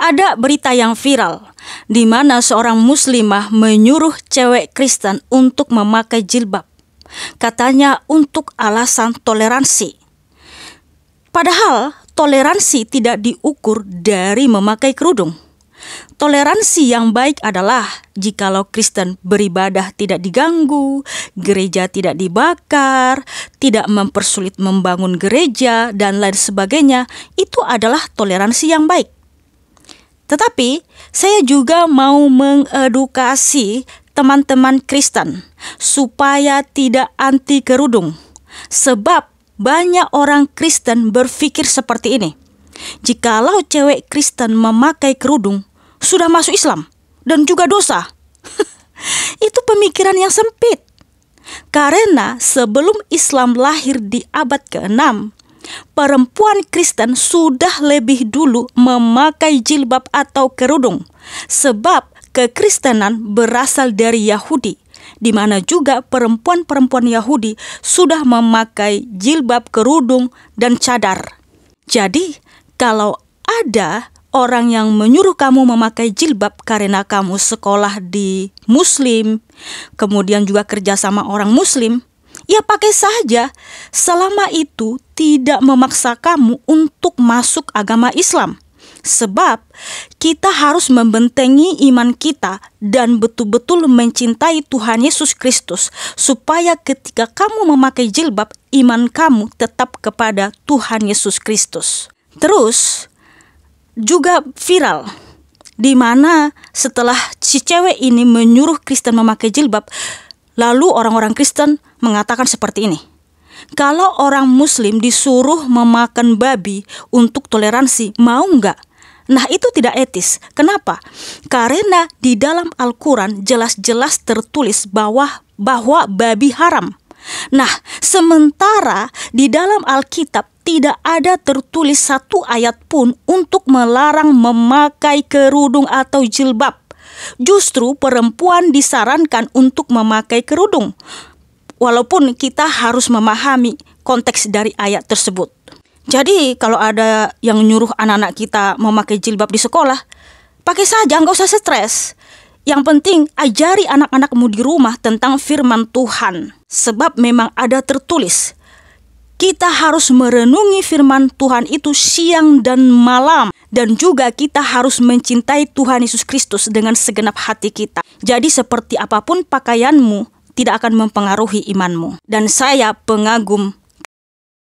Ada berita yang viral di mana seorang muslimah menyuruh cewek Kristen untuk memakai jilbab. Katanya untuk alasan toleransi. Padahal toleransi tidak diukur dari memakai kerudung. Toleransi yang baik adalah jikalau Kristen beribadah tidak diganggu, gereja tidak dibakar, tidak mempersulit membangun gereja, dan lain sebagainya. Itu adalah toleransi yang baik. Tetapi saya juga mau mengedukasi teman-teman Kristen supaya tidak anti kerudung, sebab banyak orang Kristen berpikir seperti ini. Jikalau cewek Kristen memakai kerudung, sudah masuk Islam dan juga dosa. Itu pemikiran yang sempit. Karena sebelum Islam lahir di abad ke-6, perempuan Kristen sudah lebih dulu memakai jilbab atau kerudung sebab kekristenan berasal dari Yahudi di mana juga perempuan-perempuan Yahudi sudah memakai jilbab, kerudung, dan cadar. Jadi, kalau ada orang yang menyuruh kamu memakai jilbab karena kamu sekolah di muslim, kemudian juga kerja sama orang muslim, ya pakai saja selama itu tidak memaksa kamu untuk masuk agama Islam. Sebab kita harus membentengi iman kita dan betul-betul mencintai Tuhan Yesus Kristus, supaya ketika kamu memakai jilbab, iman kamu tetap kepada Tuhan Yesus Kristus. Terus, juga viral di mana setelah si cewek ini menyuruh Kristen memakai jilbab, lalu orang-orang Kristen mengatakan seperti ini. Kalau orang muslim disuruh memakan babi untuk toleransi, mau nggak? Nah itu tidak etis. Kenapa? Karena di dalam Al-Quran jelas-jelas tertulis bahwa, bahwa babi haram. Nah, sementara di dalam Alkitab tidak ada tertulis satu ayat pun untuk melarang memakai kerudung atau jilbab. Justru perempuan disarankan untuk memakai kerudung, walaupun kita harus memahami konteks dari ayat tersebut. Jadi, kalau ada yang nyuruh anak-anak kita memakai jilbab di sekolah, pakai saja, nggak usah stres. Yang penting ajari anak-anakmu di rumah tentang firman Tuhan. Sebab memang ada tertulis, kita harus merenungi firman Tuhan itu siang dan malam. Dan juga kita harus mencintai Tuhan Yesus Kristus dengan segenap hati kita. Jadi seperti apapun pakaianmu, tidak akan mempengaruhi imanmu. Dan saya pengagum